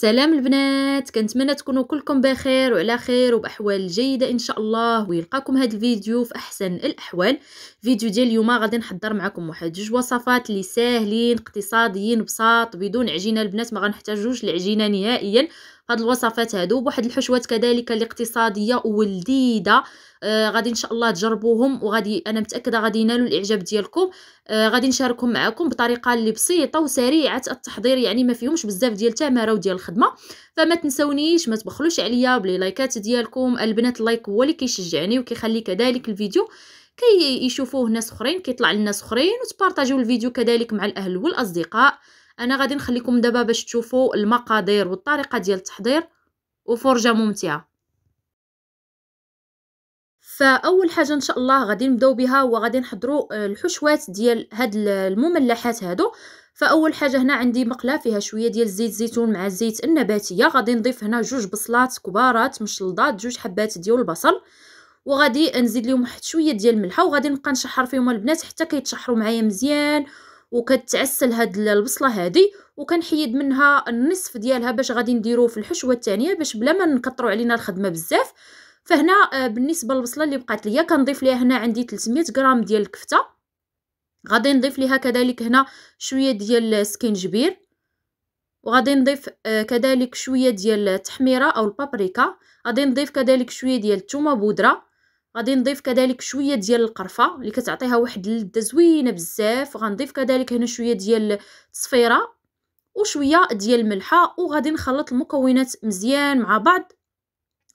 سلام البنات كنتمنى تكونوا كلكم بخير وعلى خير وباحوال جيده ان شاء الله ويلقاكم هذا الفيديو في احسن الاحوال فيديو ديال اليوم غادي نحضر معكم واحد جوج وصفات اللي ساهلين اقتصاديين بساط بدون عجينه البنات ما غنحتاجوش العجينه نهائيا هاد الوصفات هادو بواحد الحشوات كذلك الاقتصاديه ولذيذه آه غادي ان شاء الله تجربوهم وغادي انا متاكده غادي ينالوا الاعجاب ديالكم آه غادي نشاركهم معكم بطريقه اللي بسيطه وسريعه التحضير يعني ما فيهمش بزاف ديال التماره وديال الخدمه فما تنسونيش ما تبخلوش عليا بلي لايكات ديالكم البنات اللايك هو اللي كيشجعني وكيخلي كذلك الفيديو كي يشوفوه ناس اخرين كيطلع للناس اخرين وتبارطاجيو الفيديو كذلك مع الاهل والاصدقاء انا غادي نخليكم دابا باش تشوفوا المقادير والطريقه ديال التحضير وفرجه ممتعه فاول حاجه ان شاء الله غادي نبداو بها وغادي نحضروا آه، الحشوات ديال هاد المملحات هادو فاول حاجه هنا عندي مقله فيها شويه ديال زيت الزيتون مع الزيت النباتيه غادي نضيف هنا جوج بصلات كبارات مشلضات جوج حبات ديال البصل وغادي نزيد لهم واحد شويه ديال الملحه وغادي نبقى نشحر فيهم البنات حتى كيتشحروا معايا مزيان وكتعسل هاد البصله هادي وكنحيد منها النصف ديالها باش غادي نديرو في الحشوه الثانيه باش بلا ما نكثروا علينا الخدمه بزاف فهنا آه، بالنسبه للبصله اللي بقات ليا كنضيف ليها هنا عندي 300 غرام ديال الكفته غادي نضيف ليها كذلك هنا شويه ديال السكينجبير وغادي نضيف آه، كذلك شويه ديال التحميره او البابريكا غادي نضيف كذلك شويه ديال الثومه بودره غادي نضيف كذلك شويه ديال القرفه اللي كتعطيها واحد اللذه زوينه بزاف غنضيف كذلك هنا شويه ديال الصفيره وشويه ديال الملحه وغادي نخلط المكونات مزيان مع بعض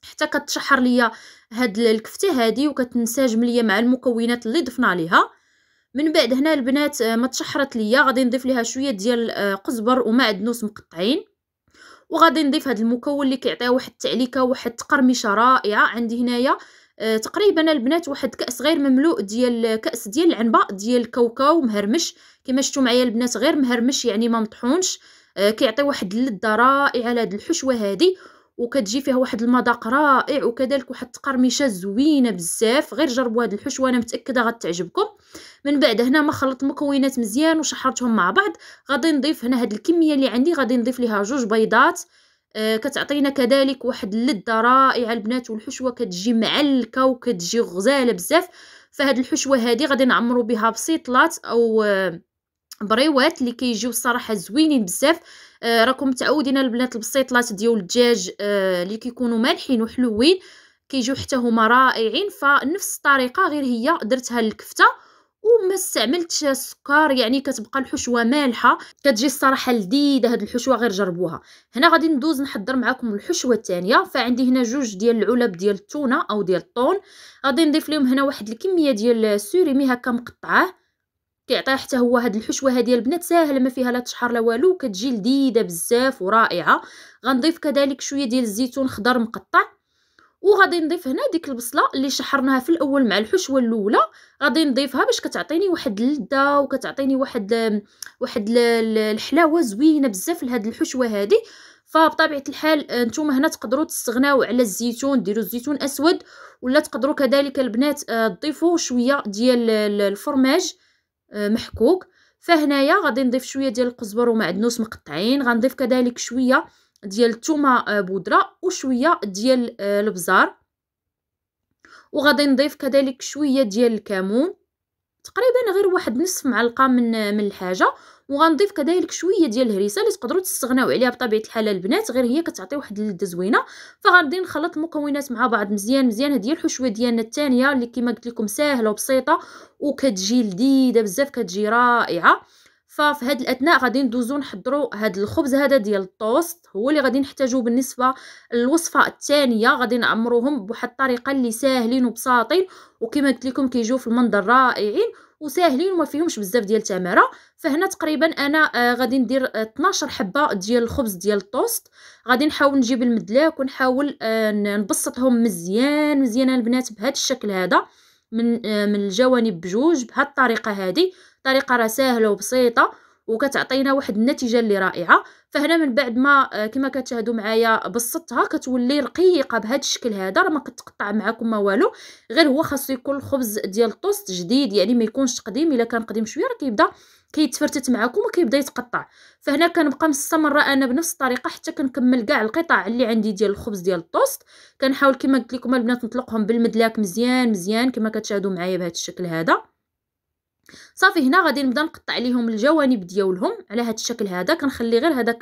حتى كتشحر ليا هاد الكفته هادي وكتنسجم ليا مع المكونات اللي ضفنا ليها من بعد هنا البنات آه، ما تشحرت ليا غادي نضيف ليها شويه ديال آه، قزبر ومعدنوس مقطعين وغادي نضيف هاد المكون اللي كيعطيها واحد التعليكه واحد التقرمشه رائعه عندي هنايا آه، تقريبا البنات واحد كاس غير مملوء ديال كاس ديال العنبه ديال الكاوكاو مهرمش كما شفتوا معايا البنات غير مهرمش يعني ما مطحونش آه، كيعطي واحد اللذه رائعه لهاد الحشوه هذه وكتجي فيها واحد المذاق رائع وكذلك واحد التقرميشه زوينه بزاف غير جربوا هاد الحشوه انا متاكده غتعجبكم من بعد هنا ما خلطت مكونات مزيان وشحرتهم مع بعض غادي نضيف هنا هاد الكميه اللي عندي غادي نضيف ليها جوج بيضات آه، كتعطينا كذلك واحد اللذه رائعه البنات والحشوه كتجي معلكه وكتجي غزاله بزاف فهاد الحشوه هادي غادي نعمرو بها بسيطلات او آه، بريوات اللي كيجيو الصراحه زوينين بزاف آه راكم متعودين البنات البسيطلات ديال الدجاج آه اللي كيكونوا مالحين وحلوين كيجيو حتى هما رائعين فنفس الطريقه غير هي درتها للكفته وما استعملتش السكر يعني كتبقى الحشوه مالحه كتجي الصراحه لذيذه هاد الحشوه غير جربوها هنا غادي ندوز نحضر معكم الحشوه الثانيه فعندي هنا جوج ديال العلب ديال التونه او ديال الطون غادي نضيف لهم هنا واحد الكميه ديال السوريمي هكا مقطعاه كيعطيها حتى هو هاد الحشوه هادي البنات ساهله ما فيها لا تشحر لا والو كتجي لذيذه بزاف ورائعه غنضيف كذلك شويه ديال الزيتون خضر مقطع وغادي نضيف هنا ديك البصله اللي شحرناها في الاول مع الحشوه الاولى غادي نضيفها باش كتعطيني واحد اللذه وكتعطيني واحد واحد الحلاوه زوينه بزاف لهاد الحشوه هذه فبطبيعه الحال آه، نتوما هنا تقدروا تستغناو على الزيتون ديروا الزيتون اسود ولا تقدروا كذلك البنات آه، تضيفوا شويه ديال الفرماج آه، محكوك فهنايا غادي نضيف شويه ديال القزبر ومعدنوس مقطعين غنضيف كذلك شويه ديال الثومه آه، بودره وشويه ديال آه، البزار وغادي نضيف كذلك شويه ديال الكمون تقريبا غير واحد نصف معلقه من من الحاجه وغنضيف كذلك شويه ديال الهريسه اللي تقدروا تستغناو عليها بطبيعه الحال البنات غير هي كتعطي واحد اللذه زوينه فغادي نخلط المكونات مع بعض مزيان مزيان هذه الحشوه ديالنا الثانيه اللي كما قلت لكم ساهله وبسيطه وكتجي لذيذه بزاف كتجي رائعه ففي هاد الاثناء غادي ندوزو نحضروا هاد الخبز هذا ديال الطوست هو اللي غادي نحتاجوه بالنسبه للوصفه الثانيه غادي نعمروهم بواحد الطريقه اللي ساهلين وبساطين وكما قلت لكم كيجيو في المنظر رائعين وساهلين وما فيهمش بزاف ديال التماره فهنا تقريبا انا آه غادي ندير 12 حبه ديال الخبز ديال الطوست غادي نحاول نجيب المدلاك ونحاول آه نبسطهم مزيان مزيان البنات بهذا الشكل هذا من آه من الجوانب بجوج بهذه الطريقه هذه طريقه راه ساهله وبسيطه وكتعطينا واحد النتيجه اللي رائعه فهنا من بعد ما آه، كما كتشاهدوا معايا بسطتها كتولي رقيقه بهذا الشكل هذا راه ما كتقطع معكم ما والو غير هو خاصو يكون الخبز ديال الطوست جديد يعني ما يكونش قديم الا كان قديم شويه راه كيبدا كيتفرتت معكم وكيبدا يتقطع فهنا كنبقى مستمره انا بنفس الطريقه حتى كنكمل كاع القطع اللي عندي ديال الخبز ديال الطوست كنحاول كما قلت لكم البنات نطلقهم بالمدلاك مزيان مزيان كما كتشاهدوا معايا بهذا الشكل هذا صافي هنا غادي نبدا نقطع عليهم الجوانب ديالهم على هذا الشكل هذا كنخلي غير هذاك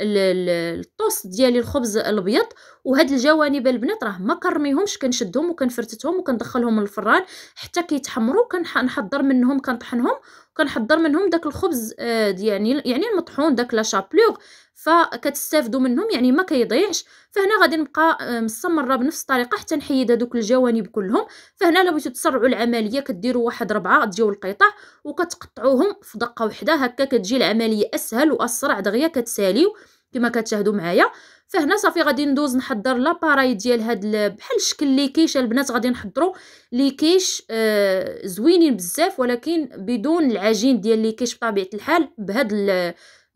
الطوست ديالي الخبز الابيض وهاد الجوانب البنات راه ما كنرميهمش كنشدهم وكنفرتتهم وكندخلهم للفران حتى كيتحمروا كنحضر منهم كنطحنهم وكنحضر منهم داك الخبز يعني يعني المطحون داك لا شابلوغ فكتستافدوا منهم يعني ما كيضيعش فهنا غادي نبقى آه، مستمره بنفس الطريقه حتى نحيد هذوك الجوانب كلهم فهنا لو بغيتو تسرعوا العمليه كديروا واحد ربعه ديال القطع وكتقطعوهم في دقه وحده هكا كتجي العمليه اسهل واسرع دغيا كتساليو كما كتشاهدوا معايا فهنا صافي غادي ندوز نحضر لاباراي ديال هاد بحال الشكل لي كيش البنات غادي نحضروا لي كيش آه زوينين بزاف ولكن بدون العجين ديال لي كيش بطبيعه الحال بهاد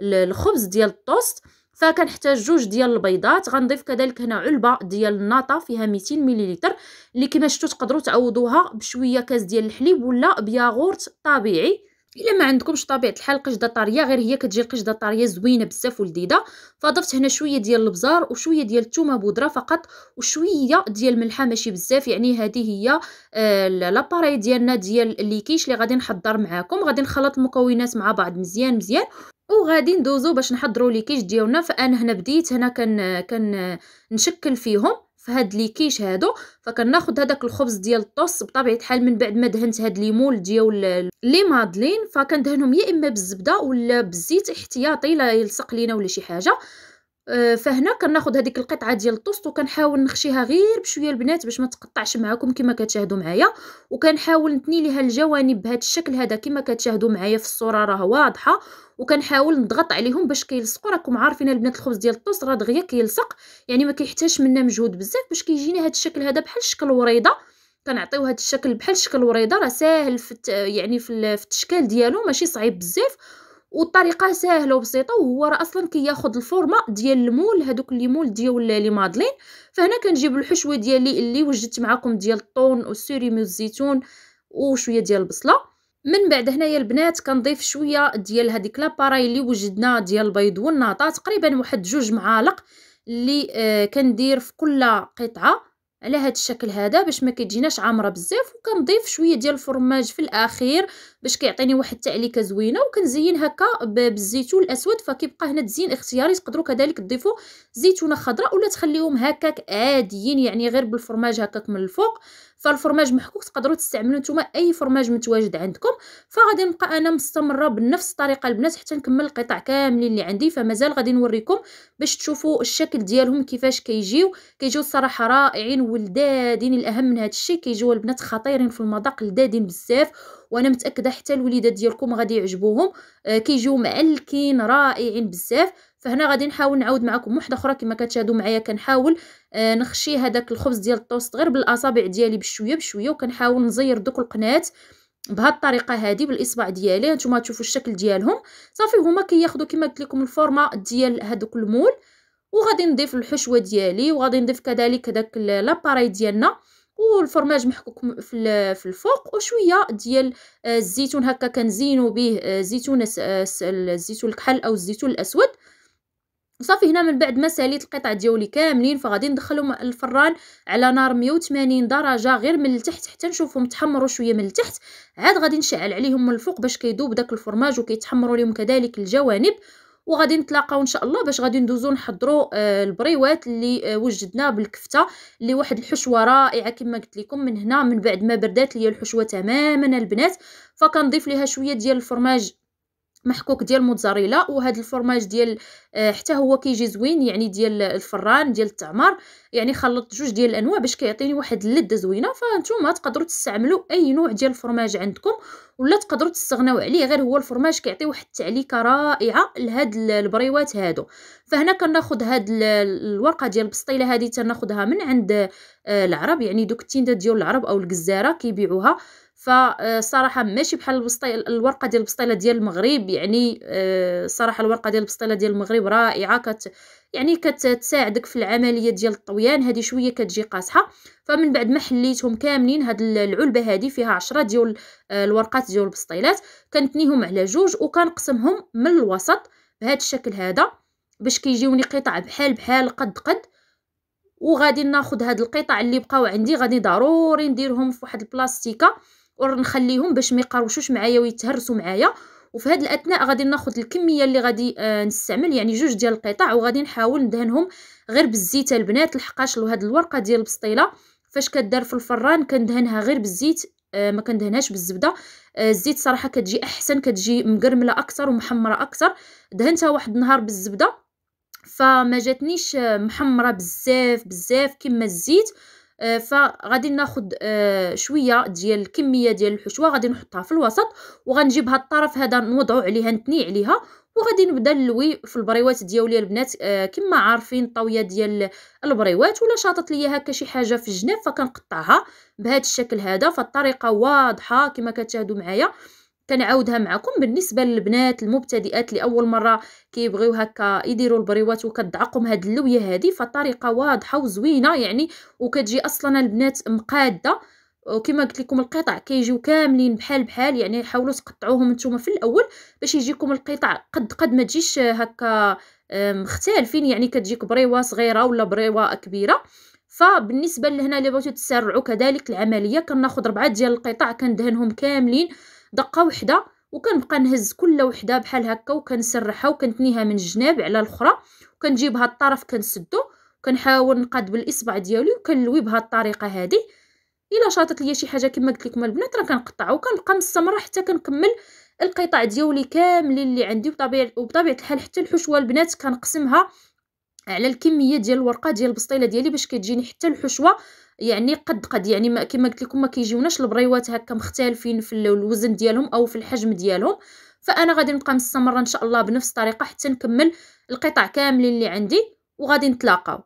الخبز ديال الطوست فكنحتاج جوج ديال البيضات غنضيف كذلك هنا علبه ديال الناطه فيها 200 مليلتر اللي كما شفتوا تقدروا تعوضوها بشويه كاس ديال الحليب ولا بياغورت طبيعي الا ما عندكمش طبيعه الحال قشده طريه غير هي كتجي القشده طاريه زوينه بزاف ولذيذه فضفت هنا شويه ديال البزار وشويه ديال الثومه بودره فقط وشويه ديال الملحه ماشي بزاف يعني هذه هي آه لاباري ديالنا ديال الليكيش اللي غادي نحضر معاكم غادي نخلط المكونات مع بعض مزيان مزيان وغادي ندوزو باش نحضروا ليكيش ديالنا فانا هنا بديت هنا كن نشكل فيهم في هاد ليكيش هادو فكناخد هداك الخبز ديال الطوس بطبيعه الحال من بعد ما دهنت هاد ليمول ديال لي مادلين فكندهنهم يا اما بالزبده ولا بالزيت احتياطي لا يلصق لينا ولا شي حاجه آه، فهنا كناخذ هذيك القطعه ديال الطوست وكنحاول نخشيها غير بشويه البنات باش ما تقطعش معكم كما كتشاهدوا معايا وكنحاول نثني ليها الجوانب بهذا الشكل هذا كما كتشاهدوا معايا في الصوره راه واضحه وكنحاول نضغط عليهم باش كيلصقوا راكم عارفين البنات الخبز ديال الطوست راه دغيا كيلصق يعني ما كيحتاجش منا مجهود بزاف باش كيجينا هذا الشكل هذا بحال شكل وريضه كنعطيو هذا الشكل بحال شكل وريضه راه ساهل في يعني في التشكيل ديالو ماشي صعيب بزاف والطريقه سهله وبسيطه وهو راه اصلا كياخذ كي الفورمه ديال المول هذوك اللي مول ديال لي مادلين فهنا كنجيب الحشوه ديالي اللي وجدت معكم ديال الطون والسوريم والزيتون وشويه ديال البصله من بعد هنايا البنات كنضيف شويه ديال هذيك لاباراي اللي وجدنا ديال البيض والناطه تقريبا واحد جوج معالق اللي آه كندير في كل قطعه على هذا الشكل هذا باش ما كتجيناش عامره بزاف وكنضيف شويه ديال الفرماج في الاخير باش كيعطيني واحد التعليكه زوينه وكنزين هكا بالزيتون الاسود فكيبقى هنا التزيين اختياري تقدروا كذلك تضيفوا زيتونه خضراء ولا تخليهم هكاك عاديين يعني غير بالفرماج هكاك من الفوق فالفرماج محكوك تقدروا تستعملوا نتوما اي فرماج متواجد عندكم فغادي نبقى انا مستمره بنفس الطريقه البنات حتى نكمل القطع كاملين اللي عندي فمازال غادي نوريكم باش تشوفوا الشكل ديالهم كيفاش كيجيو كيجيو الصراحه رائعين ولدادين الاهم من هذا الشيء كيجيو البنات خطيرين في المذاق لدادين بزاف وانا متاكده حتى الوليدات ديالكم غادي يعجبوهم آه، كيجيو معلكين رائعين بزاف فهنا غادي نحاول نعاود معكم وحده اخرى كما كتشاهدوا معايا كنحاول آه نخشي هذاك الخبز ديال الطوست غير بالاصابع ديالي بشويه بشويه وكنحاول نزير دوك القنات بهاد الطريقه هادي بالاصبع ديالي نتوما تشوفوا الشكل ديالهم صافي هما كياخذوا كما قلت لكم الفورمه ديال هذوك المول وغادي نضيف الحشوه ديالي وغادي نضيف كذلك داك لاباري ديالنا والفرماج محكوك في في الفوق وشويه ديال آه، الزيتون هكا كنزينو به آه، زيتون الزيتون الكحل او الزيتون الاسود وصافي هنا من بعد ما ساليت القطع ديالي كاملين فغادي ندخلهم الفران على نار 180 درجه غير من التحت حتى نشوفهم تحمروا شويه من التحت عاد غادي نشعل عليهم من الفوق باش كيذوب داك الفرماج وكيتحمروا لهم كذلك الجوانب وغادي نتلاقاو ان شاء الله باش غادي ندوزو نحضروا آه، البريوات اللي آه، وجدنا بالكفته اللي واحد الحشوه رائعه كما قلت لكم من هنا من بعد ما بردات ليا الحشوه تماما البنات فكنضيف ليها شويه ديال الفرماج محكوك ديال الموتزاريلا وهذا الفرماج ديال آه، حتى هو كيجي زوين يعني ديال الفران ديال التعمار يعني خلطت جوج ديال الانواع باش كيعطيني واحد اللذه زوينه فانتوما تقدروا تستعملوا اي نوع ديال الفرماج عندكم ولا تقدروا تستغناو عليه غير هو الفرماج كيعطي واحد التعليكه رائعه لهاد البريوات هادو فهنا كناخذ هاد الورقه ديال البسطيله هذه تناخذها من عند آه، العرب يعني دوك التندات ديال العرب او الجزاره كيبيعوها فصراحه ماشي بحال البسطي الورقه ديال البسطيله ديال المغرب يعني آه، صراحه الورقه ديال البسطيله ديال المغرب رائعه كت يعني كتساعدك في العمليه ديال الطويان هذه شويه كتجي قاصحه فمن بعد ما حليتهم كاملين هاد العلبه هذه فيها عشرة ديال آه، الورقات ديال البسطيلات كنتنيهم على جوج وكنقسمهم من الوسط بهذا الشكل هذا باش كيجيوني قطع بحال بحال قد قد وغادي ناخذ هاد القطع اللي بقاو عندي غادي ضروري نديرهم في واحد البلاستيكه ونخليهم باش ما يقروشوش معايا ويتهرسوا معايا وفي هذه الاثناء غادي ناخذ الكميه اللي غادي آه نستعمل يعني جوج ديال القطع وغادي نحاول ندهنهم غير بالزيت البنات لحقاش هاد الورقه ديال البسطيله فاش كدار في الفران كندهنها غير بالزيت آه ما كندهنهاش بالزبده آه الزيت صراحه كتجي احسن كتجي مقرمله اكثر ومحمره اكثر دهنتها واحد النهار بالزبده فما جاتنيش آه، محمره بزاف بزاف كما الزيت آه، فغادي ناخد آه، شويه ديال الكميه ديال الحشوه غادي نحطها في الوسط وغنجيب هاد الطرف هذا نوضعو عليها نتني عليها وغادي نبدا نلوي في البريوات ديالي البنات آه كما عارفين الطاويه ديال البريوات ولا شاطت ليا هكا شي حاجه في الجناب فكنقطعها بهذا الشكل هذا فالطريقه واضحه كما كتشاهدوا معايا كنعاودها معكم بالنسبه للبنات المبتدئات لاول مره كيبغيو هكا يديروا البريوات وكتدعقهم هاد اللويه هذه فطريقه واضحه وزوينه يعني وكتجي اصلا البنات مقاده وكما قلت لكم القطع كيجيو كاملين بحال بحال يعني حاولوا تقطعوهم نتوما في الاول باش يجيكم القطع قد قد ما تجيش هكا مختلفين يعني كتجيك بريوه صغيره ولا بريوه كبيره فبالنسبه لهنا اللي بغيتو تسرعوا كذلك العمليه كناخذ ربعه ديال القطع كندهنهم كاملين دقه وحده وكنبقى نهز كل وحده بحال هكا وكنسرحها وكنتنيها من الجناب على الاخرى وكنجيبها الطرف كنسدو وكنحاول نقاد بالاصبع ديالي وكنلوي بهذه الطريقه هذه الا شاطت ليا شي حاجه كما قلت لكم البنات راه كنقطع وكنبقى مستمره حتى كنكمل القطع ديالي كاملين اللي عندي وبطبيعه وبطبيعه الحال حتى الحشوه البنات كنقسمها على الكميه ديال الورقه ديال البسطيله ديالي باش كتجيني حتى الحشوه يعني قد قد يعني كما قلت لكم ما كيجيوناش البريوات هكا مختلفين في الوزن ديالهم او في الحجم ديالهم فانا غادي نبقى مستمره ان شاء الله بنفس الطريقه حتى نكمل القطع كاملين اللي عندي وغادي نتلاقاو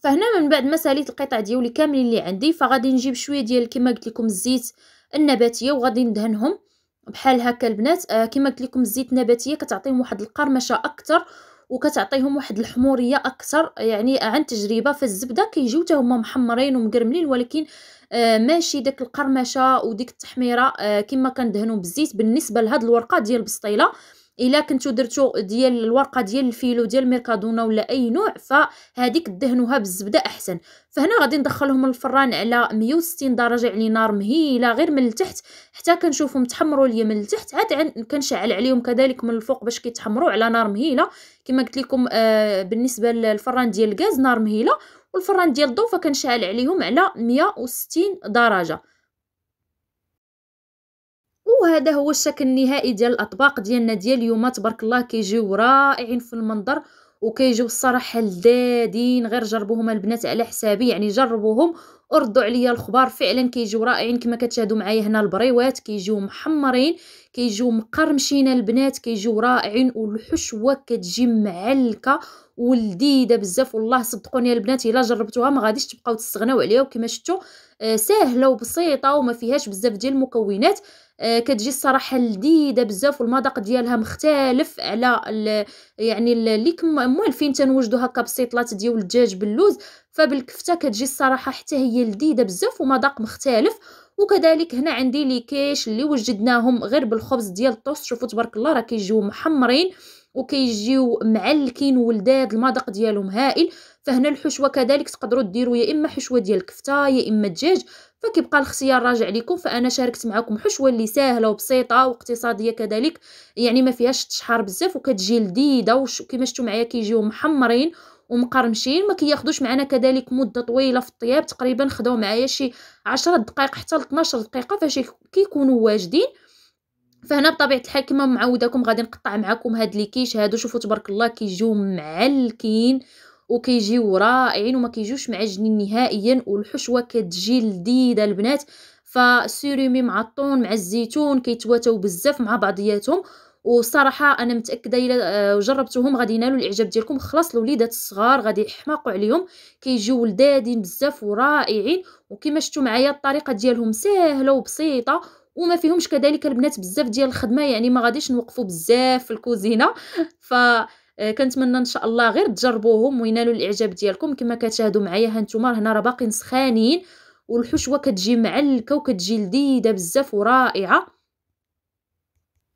فهنا من بعد ما ساليت القطع ديالي كاملين اللي عندي فغادي نجيب شويه ديال كما قلت لكم الزيت النباتيه وغادي ندهنهم بحال هكا البنات آه كما قلت لكم الزيت النباتيه كتعطيهم واحد القرمشه اكثر وكتعطيهم واحد الحموريه اكثر يعني عن تجربه فالزبده كيجيو حتى هما محمرين ومقرملين ولكن آه ماشي داك القرمشه وديك التحميره آه كما كندهنو بالزيت بالنسبه لهاد الورقه ديال البسطيله الا كنتو درتو ديال الورقه ديال الفيلو ديال ميركادونا ولا اي نوع فهذيك دهنوها بالزبده احسن فهنا غادي ندخلهم الفران على 160 درجه يعني نار مهيله غير من التحت حتى كنشوفهم تحمروا ليا من التحت عاد كنشعل عليهم كذلك من الفوق باش كيتحمروا على نار مهيله كما قلت لكم آه بالنسبه للفران ديال الغاز نار مهيله والفران ديال الضو فكنشعل عليهم على 160 درجه وهذا هو الشكل النهائي ديال الاطباق ديالنا ديال اليوم تبارك الله كيجيو رائعين في المنظر وكيجيو الصراحه لذادين غير جربوهم البنات على حسابي يعني جربوهم وردوا عليا الخبار فعلا كيجيو رائعين كما كتشاهدوا معايا هنا البريوات كيجيو محمرين كيجيو مقرمشين البنات كيجيو رائعين والحشوه كتجي معلكه ولذيذه بزاف والله صدقوني البنات الا جربتوها ما غاديش تبقاو تستغناو عليها وكما شفتوا سهله آه، ساهله وبسيطه وما فيهاش بزاف ديال المكونات آه، كتجي الصراحه لذيذه بزاف والمذاق ديالها مختلف على يعني اللي كم موالفين تنوجدوا هكا بسيطلات ديال الدجاج باللوز فبالكفته كتجي الصراحه حتى هي لذيذه بزاف ومذاق مختلف وكذلك هنا عندي لي كيش اللي وجدناهم غير بالخبز ديال الطوست شوفوا تبارك الله راه كيجيو محمرين وكيجيو معلكين ولذاذ المذاق ديالهم هائل فهنا الحشوه كذلك تقدروا ديروا يا اما حشوه ديال الكفته يا اما الدجاج فكيبقى الاختيار راجع لكم فانا شاركت معكم حشوه اللي ساهله وبسيطه واقتصاديه كذلك يعني ما فيهاش التشحار بزاف وكتجي لذيذه وكما شفتوا معايا كيجيو محمرين ومقرمشين ما كياخذوش معنا كذلك مده طويله في الطياب تقريبا خداو معايا شي 10 دقائق حتى ل 12 دقيقه فاش كيكونوا واجدين فهنا بطبيعه الحال كما معوداكم غادي نقطع معكم هاد لي كيش هادو شوفوا تبارك الله كيجيو معلكين وكيجيو رائعين وما كيجيوش معجنين نهائيا والحشوه كتجي لذيذه البنات فسيريمي مع الطون مع الزيتون كيتواتاو بزاف مع بعضياتهم وصراحه انا متاكده الا آه، جربتوهم غادي ينالوا الاعجاب ديالكم خلاص الوليدات الصغار غادي يحماقوا عليهم كيجيو ولدادين بزاف ورائعين وكما شفتوا معايا الطريقه ديالهم سهله وبسيطه وما فيهمش كذلك البنات بزاف ديال الخدمه يعني ما غاديش نوقفوا بزاف في الكوزينه ف آه، كنتمنى ان شاء الله غير تجربوهم وينالوا الاعجاب ديالكم كما كتشاهدوا معايا هانتوما هنا راه باقيين سخانين والحشوه كتجي معلكه وكتجي لذيذه بزاف ورائعه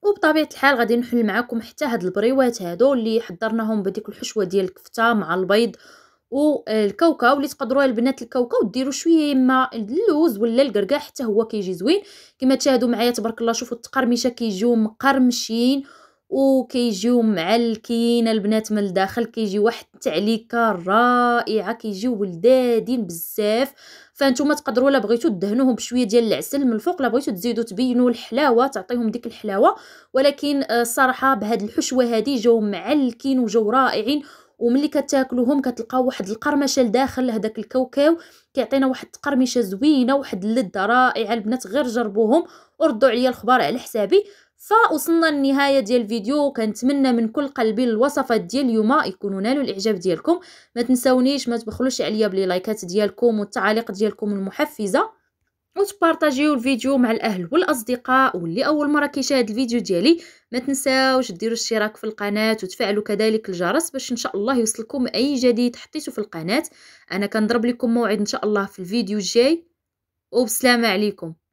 وبطبيعه الحال غادي نحل معكم حتى هاد البريوات هادو اللي حضرناهم بديك الحشوه ديال الكفته مع البيض والكاوكاو آه، اللي تقدروا البنات الكاوكاو ديروا شويه اما اللوز ولا الكركاع حتى هو كيجي زوين كما تشاهدوا معايا تبارك الله شوفوا التقرمشه كيجيو مقرمشين وكيجيو معلكين البنات من الداخل كيجي واحد التعليكه رائعه كيجيو ولدادين بزاف فانتوما تقدروا لا بغيتو دهنوهم بشويه ديال العسل من الفوق لا بغيتو تزيدوا تبينوا الحلاوه تعطيهم ديك الحلاوه ولكن آه، الصراحه بهاد الحشوه هادي جاو معلكين وجاو رائعين وملي كتاكلوهم كتلقاو واحد القرمشه لداخل هداك الكاوكاو كيعطينا واحد القرمشه زوينه واحد اللذه رائعه البنات غير جربوهم وردوا عليا الخبر على حسابي فوصلنا للنهايه ديال الفيديو وكنتمنى من كل قلبي الوصفات ديال اليوم يكونوا نالوا الاعجاب ديالكم ما تنساونيش ما تبخلوش عليا بلي لايكات ديالكم والتعاليق ديالكم المحفزه وتبارطاجيو الفيديو مع الاهل والاصدقاء واللي اول مره كيشاهد الفيديو ديالي ما تنساوش ديروا الاشتراك في القناه وتفعلوا كذلك الجرس باش ان شاء الله يوصلكم اي جديد حطيته في القناه انا كنضرب لكم موعد ان شاء الله في الفيديو الجاي وبسلامه عليكم